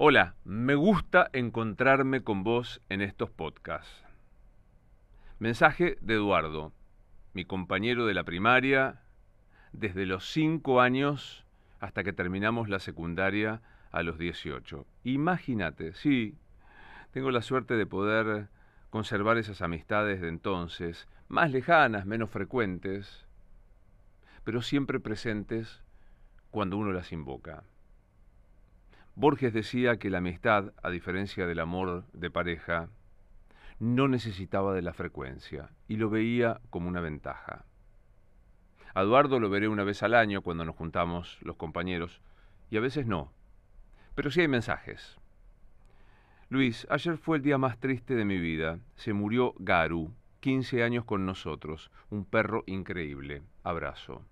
Hola, me gusta encontrarme con vos en estos podcasts. Mensaje de Eduardo, mi compañero de la primaria, desde los 5 años hasta que terminamos la secundaria a los 18. Imagínate, sí, tengo la suerte de poder conservar esas amistades de entonces, más lejanas, menos frecuentes, pero siempre presentes cuando uno las invoca. Borges decía que la amistad, a diferencia del amor de pareja, no necesitaba de la frecuencia y lo veía como una ventaja. A Eduardo lo veré una vez al año cuando nos juntamos los compañeros y a veces no, pero sí hay mensajes. Luis, ayer fue el día más triste de mi vida. Se murió Garu, 15 años con nosotros, un perro increíble. Abrazo.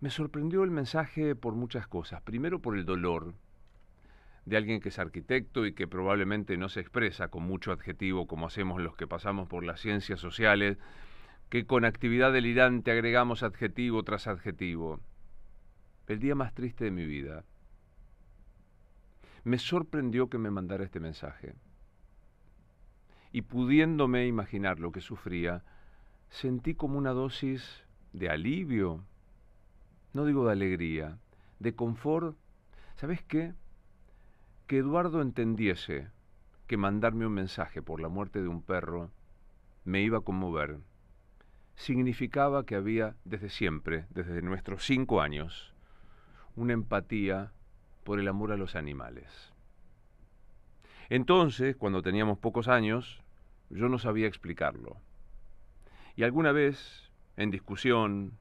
Me sorprendió el mensaje por muchas cosas. Primero por el dolor de alguien que es arquitecto y que probablemente no se expresa con mucho adjetivo como hacemos los que pasamos por las ciencias sociales, que con actividad delirante agregamos adjetivo tras adjetivo. El día más triste de mi vida. Me sorprendió que me mandara este mensaje. Y pudiéndome imaginar lo que sufría, sentí como una dosis de alivio, no digo de alegría, de confort, ¿sabes qué? Que Eduardo entendiese que mandarme un mensaje por la muerte de un perro me iba a conmover. Significaba que había desde siempre, desde nuestros cinco años, una empatía por el amor a los animales. Entonces, cuando teníamos pocos años, yo no sabía explicarlo. Y alguna vez, en discusión,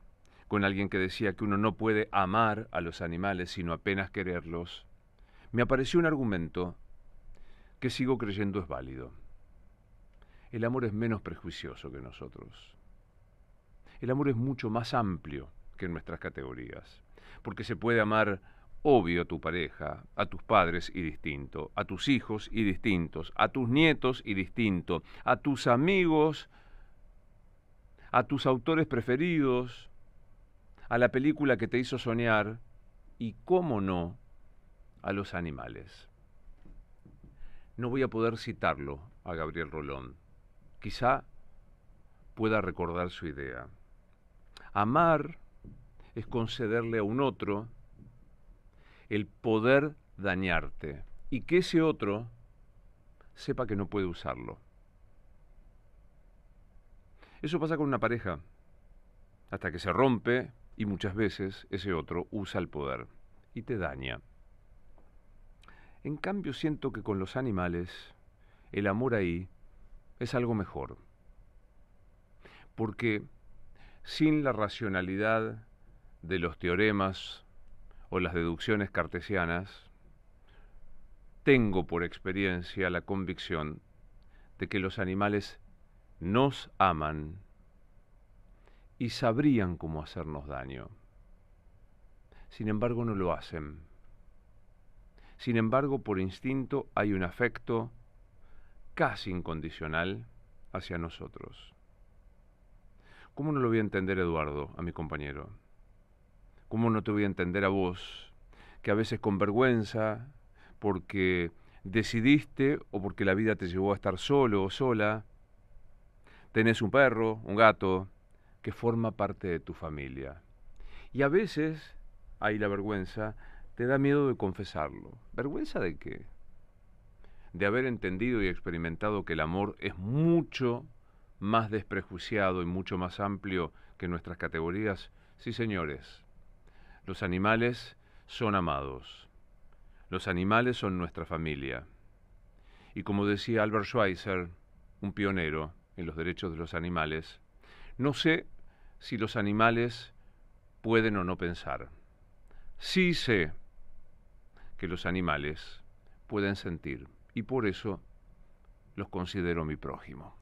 con alguien que decía que uno no puede amar a los animales sino apenas quererlos, me apareció un argumento que sigo creyendo es válido. El amor es menos prejuicioso que nosotros. El amor es mucho más amplio que nuestras categorías, porque se puede amar obvio a tu pareja, a tus padres y distinto, a tus hijos y distintos, a tus nietos y distinto, a tus amigos, a tus autores preferidos, a la película que te hizo soñar y, cómo no, a los animales. No voy a poder citarlo a Gabriel Rolón. Quizá pueda recordar su idea. Amar es concederle a un otro el poder dañarte y que ese otro sepa que no puede usarlo. Eso pasa con una pareja. Hasta que se rompe y muchas veces ese otro usa el poder y te daña. En cambio siento que con los animales el amor ahí es algo mejor. Porque sin la racionalidad de los teoremas o las deducciones cartesianas, tengo por experiencia la convicción de que los animales nos aman y sabrían cómo hacernos daño. Sin embargo, no lo hacen. Sin embargo, por instinto hay un afecto casi incondicional hacia nosotros. ¿Cómo no lo voy a entender, Eduardo, a mi compañero? ¿Cómo no te voy a entender a vos, que a veces con vergüenza, porque decidiste o porque la vida te llevó a estar solo o sola, tenés un perro, un gato, que forma parte de tu familia. Y a veces, ahí la vergüenza, te da miedo de confesarlo. ¿Vergüenza de qué? De haber entendido y experimentado que el amor es mucho más desprejuiciado y mucho más amplio que nuestras categorías. Sí, señores, los animales son amados. Los animales son nuestra familia. Y como decía Albert Schweitzer, un pionero en los derechos de los animales, no sé si los animales pueden o no pensar. Sí sé que los animales pueden sentir y por eso los considero mi prójimo.